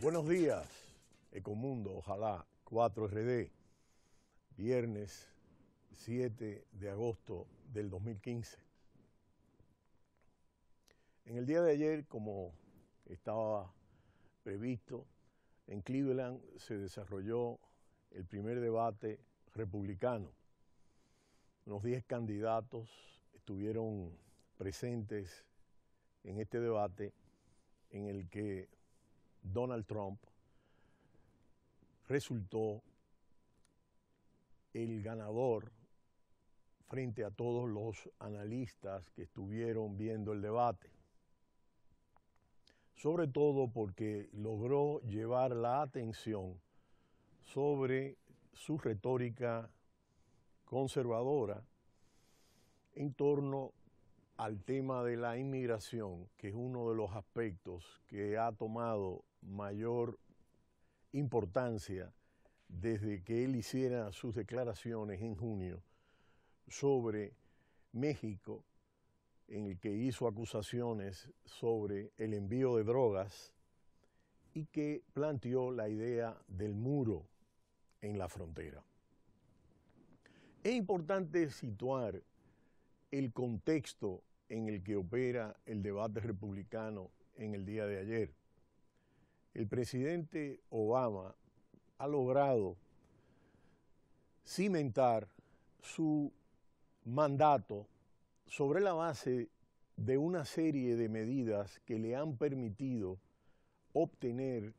Buenos días, Ecomundo, ojalá, 4RD, viernes 7 de agosto del 2015. En el día de ayer, como estaba previsto, en Cleveland se desarrolló el primer debate republicano. Unos 10 candidatos estuvieron presentes en este debate en el que Donald Trump resultó el ganador frente a todos los analistas que estuvieron viendo el debate. Sobre todo porque logró llevar la atención sobre su retórica conservadora en torno al tema de la inmigración, que es uno de los aspectos que ha tomado mayor importancia desde que él hiciera sus declaraciones en junio sobre México, en el que hizo acusaciones sobre el envío de drogas y que planteó la idea del muro en la frontera. Es importante situar el contexto en el que opera el debate republicano en el día de ayer. El presidente Obama ha logrado cimentar su mandato sobre la base de una serie de medidas que le han permitido obtener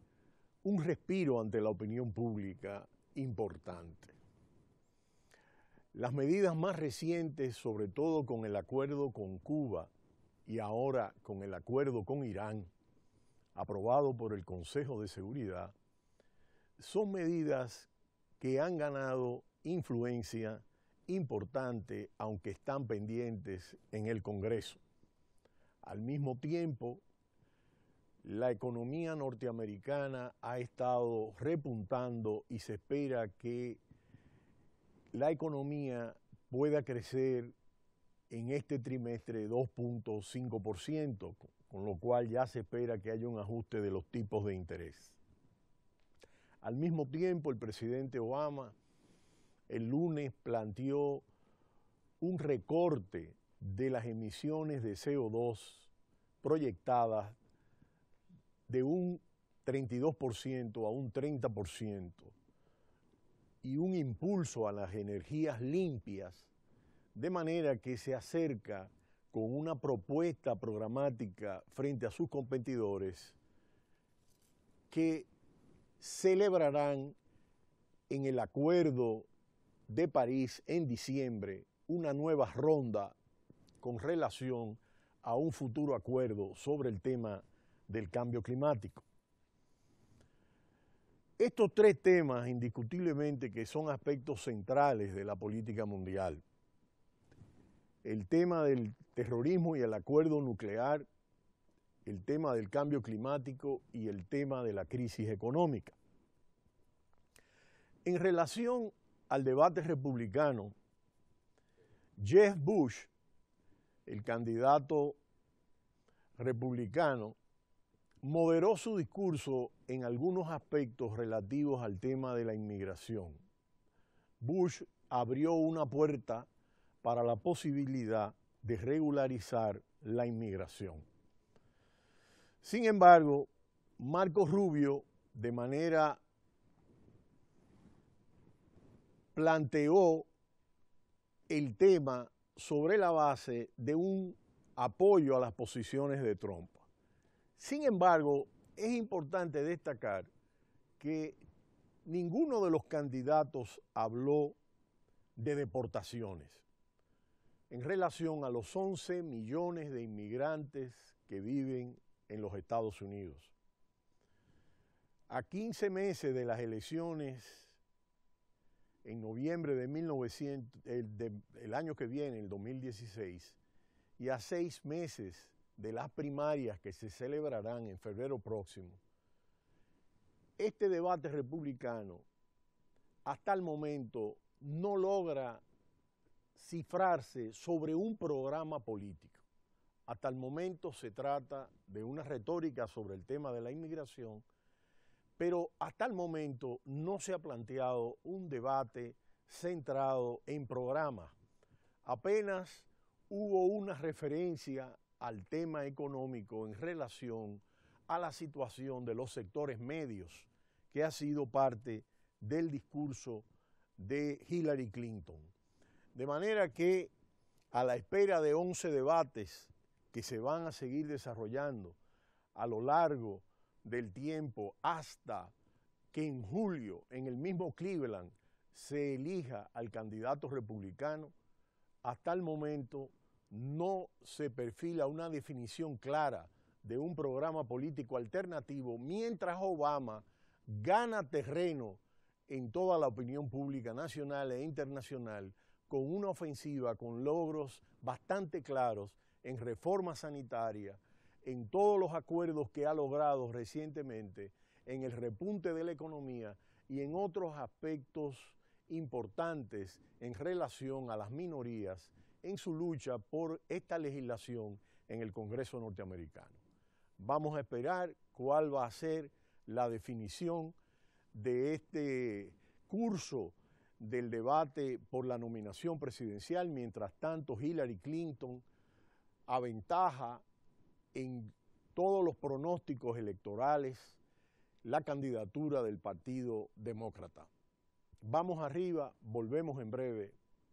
un respiro ante la opinión pública importante. Las medidas más recientes, sobre todo con el acuerdo con Cuba y ahora con el acuerdo con Irán, aprobado por el Consejo de Seguridad, son medidas que han ganado influencia importante, aunque están pendientes en el Congreso. Al mismo tiempo, la economía norteamericana ha estado repuntando y se espera que la economía pueda crecer en este trimestre 2.5%, con lo cual ya se espera que haya un ajuste de los tipos de interés. Al mismo tiempo, el presidente Obama el lunes planteó un recorte de las emisiones de CO2 proyectadas de un 32% a un 30% y un impulso a las energías limpias, de manera que se acerca con una propuesta programática frente a sus competidores que celebrarán en el Acuerdo de París en diciembre una nueva ronda con relación a un futuro acuerdo sobre el tema del cambio climático. Estos tres temas, indiscutiblemente, que son aspectos centrales de la política mundial, el tema del terrorismo y el acuerdo nuclear, el tema del cambio climático y el tema de la crisis económica. En relación al debate republicano, Jeff Bush, el candidato republicano, moderó su discurso en algunos aspectos relativos al tema de la inmigración. Bush abrió una puerta para la posibilidad de regularizar la inmigración. Sin embargo, Marco Rubio, de manera planteó el tema sobre la base de un apoyo a las posiciones de Trump. Sin embargo, es importante destacar que ninguno de los candidatos habló de deportaciones en relación a los 11 millones de inmigrantes que viven en los Estados Unidos. A 15 meses de las elecciones en noviembre de año que viene, el 2016, y a seis meses de las primarias que se celebrarán en febrero próximo, este debate republicano hasta el momento no logra cifrarse sobre un programa político. Hasta el momento se trata de una retórica sobre el tema de la inmigración, pero hasta el momento no se ha planteado un debate centrado en programas. Apenas hubo una referencia al tema económico en relación a la situación de los sectores medios, que ha sido parte del discurso de Hillary Clinton. De manera que a la espera de 11 debates que se van a seguir desarrollando a lo largo del tiempo hasta que en julio en el mismo Cleveland se elija al candidato republicano, hasta el momento no se perfila una definición clara de un programa político alternativo, mientras Obama gana terreno en toda la opinión pública nacional e internacional con una ofensiva, con logros bastante claros en reforma sanitaria, en todos los acuerdos que ha logrado recientemente, en el repunte de la economía y en otros aspectos importantes en relación a las minorías en su lucha por esta legislación en el Congreso norteamericano. Vamos a esperar cuál va a ser la definición de este curso del debate por la nominación presidencial. Mientras tanto, Hillary Clinton aventaja en todos los pronósticos electorales la candidatura del Partido Demócrata. Vamos arriba, volvemos en breve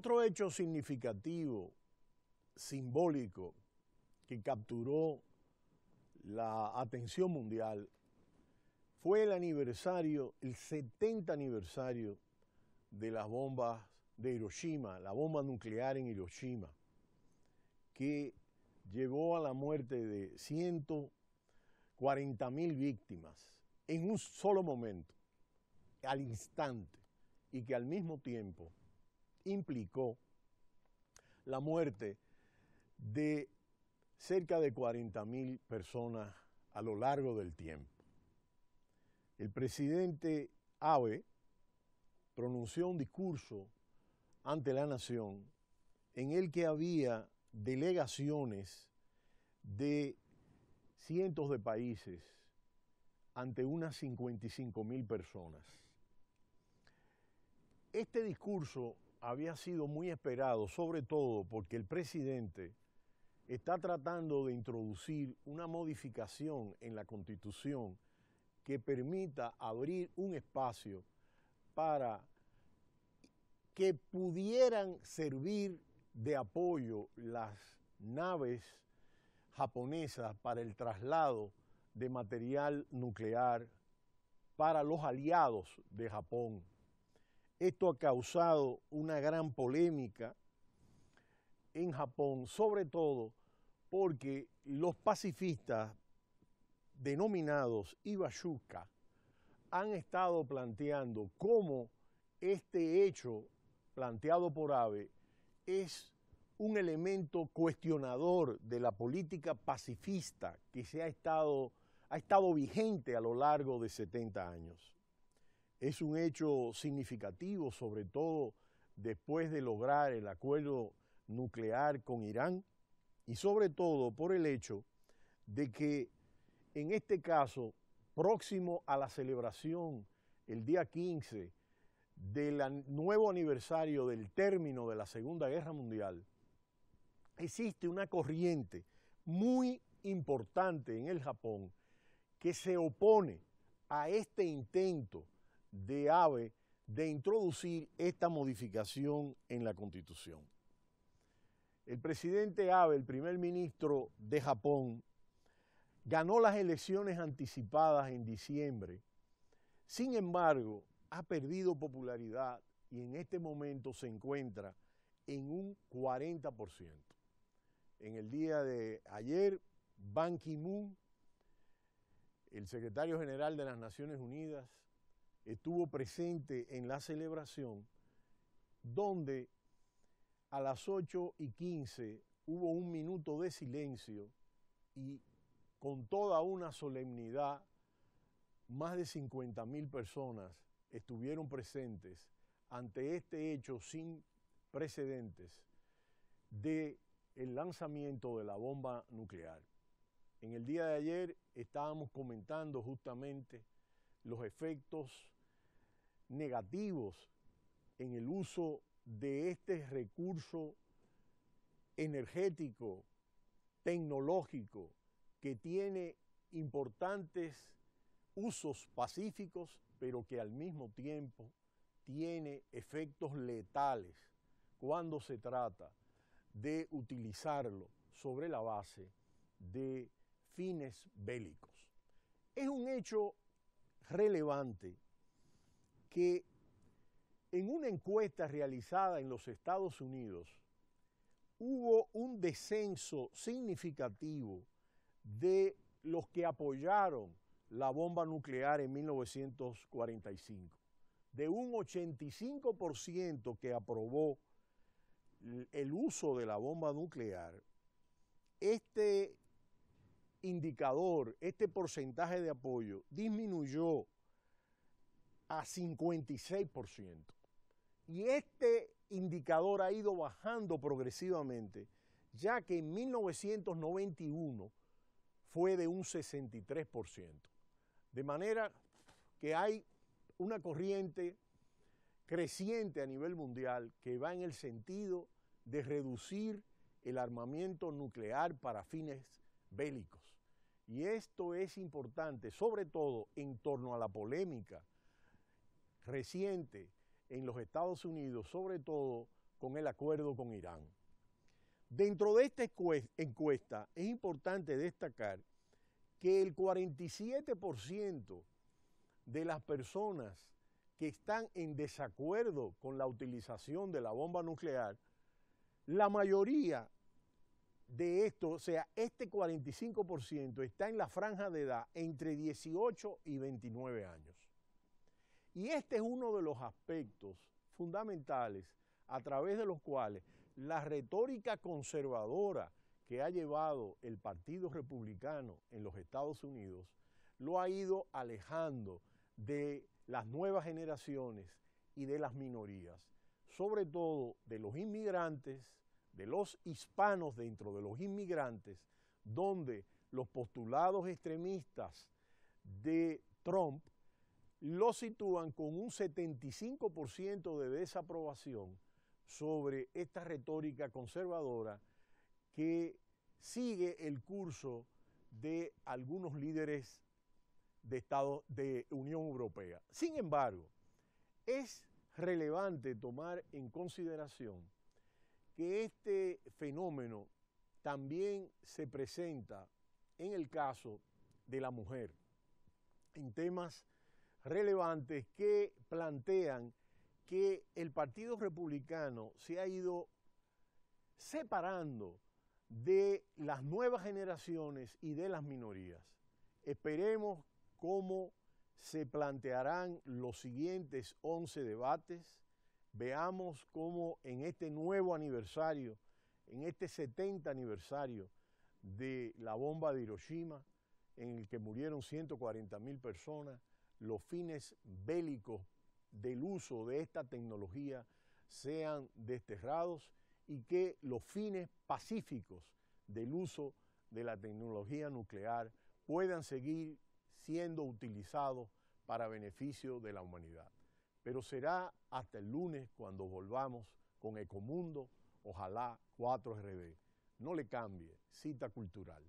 Otro hecho significativo, simbólico, que capturó la atención mundial fue el aniversario, el 70 aniversario de las bombas de Hiroshima, la bomba nuclear en Hiroshima, que llevó a la muerte de 140 mil víctimas en un solo momento, al instante, y que al mismo tiempo implicó la muerte de cerca de 40 mil personas a lo largo del tiempo. El presidente Abe pronunció un discurso ante la nación en el que había delegaciones de cientos de países ante unas 55 mil personas. Este discurso había sido muy esperado, sobre todo porque el presidente está tratando de introducir una modificación en la constitución que permita abrir un espacio para que pudieran servir de apoyo las naves japonesas para el traslado de material nuclear para los aliados de Japón. Esto ha causado una gran polémica en Japón, sobre todo porque los pacifistas denominados Ibashuka han estado planteando cómo este hecho planteado por Abe es un elemento cuestionador de la política pacifista que se ha estado, ha estado vigente a lo largo de 70 años. Es un hecho significativo, sobre todo después de lograr el acuerdo nuclear con Irán y sobre todo por el hecho de que en este caso, próximo a la celebración el día 15 del nuevo aniversario del término de la Segunda Guerra Mundial, existe una corriente muy importante en el Japón que se opone a este intento de AVE de introducir esta modificación en la Constitución. El presidente Abe, el primer ministro de Japón, ganó las elecciones anticipadas en diciembre. Sin embargo, ha perdido popularidad y en este momento se encuentra en un 40%. En el día de ayer, Ban Ki-moon, el secretario general de las Naciones Unidas, estuvo presente en la celebración, donde a las 8 y 15 hubo un minuto de silencio y con toda una solemnidad, más de 50 mil personas estuvieron presentes ante este hecho sin precedentes de el lanzamiento de la bomba nuclear. En el día de ayer estábamos comentando justamente los efectos negativos en el uso de este recurso energético, tecnológico, que tiene importantes usos pacíficos, pero que al mismo tiempo tiene efectos letales cuando se trata de utilizarlo sobre la base de fines bélicos. Es un hecho relevante que en una encuesta realizada en los Estados Unidos hubo un descenso significativo de los que apoyaron la bomba nuclear en 1945. De un 85% que aprobó el uso de la bomba nuclear, este indicador, este porcentaje de apoyo, disminuyó a 56%. Y este indicador ha ido bajando progresivamente, ya que en 1991 fue de un 63%. De manera que hay una corriente creciente a nivel mundial que va en el sentido de reducir el armamento nuclear para fines bélicos. Y esto es importante, sobre todo en torno a la polémica reciente en los Estados Unidos, sobre todo con el acuerdo con Irán. Dentro de esta encuesta es importante destacar que el 47% de las personas que están en desacuerdo con la utilización de la bomba nuclear, la mayoría de esto, o sea, este 45% está en la franja de edad entre 18 y 29 años. Y este es uno de los aspectos fundamentales a través de los cuales la retórica conservadora que ha llevado el Partido Republicano en los Estados Unidos lo ha ido alejando de las nuevas generaciones y de las minorías, sobre todo de los inmigrantes, de los hispanos dentro de los inmigrantes, donde los postulados extremistas de Trump lo sitúan con un 75% de desaprobación sobre esta retórica conservadora que sigue el curso de algunos líderes de Estados de Unión Europea. Sin embargo, es relevante tomar en consideración que este fenómeno también se presenta en el caso de la mujer, en temas relevantes que plantean que el Partido Republicano se ha ido separando de las nuevas generaciones y de las minorías. Esperemos cómo se plantearán los siguientes 11 debates, veamos cómo en este nuevo aniversario, en este 70 aniversario de la bomba de Hiroshima, en el que murieron 140 mil personas, los fines bélicos del uso de esta tecnología sean desterrados y que los fines pacíficos del uso de la tecnología nuclear puedan seguir siendo utilizados para beneficio de la humanidad. Pero será hasta el lunes cuando volvamos con Ecomundo, ojalá 4 rd No le cambie, cita cultural.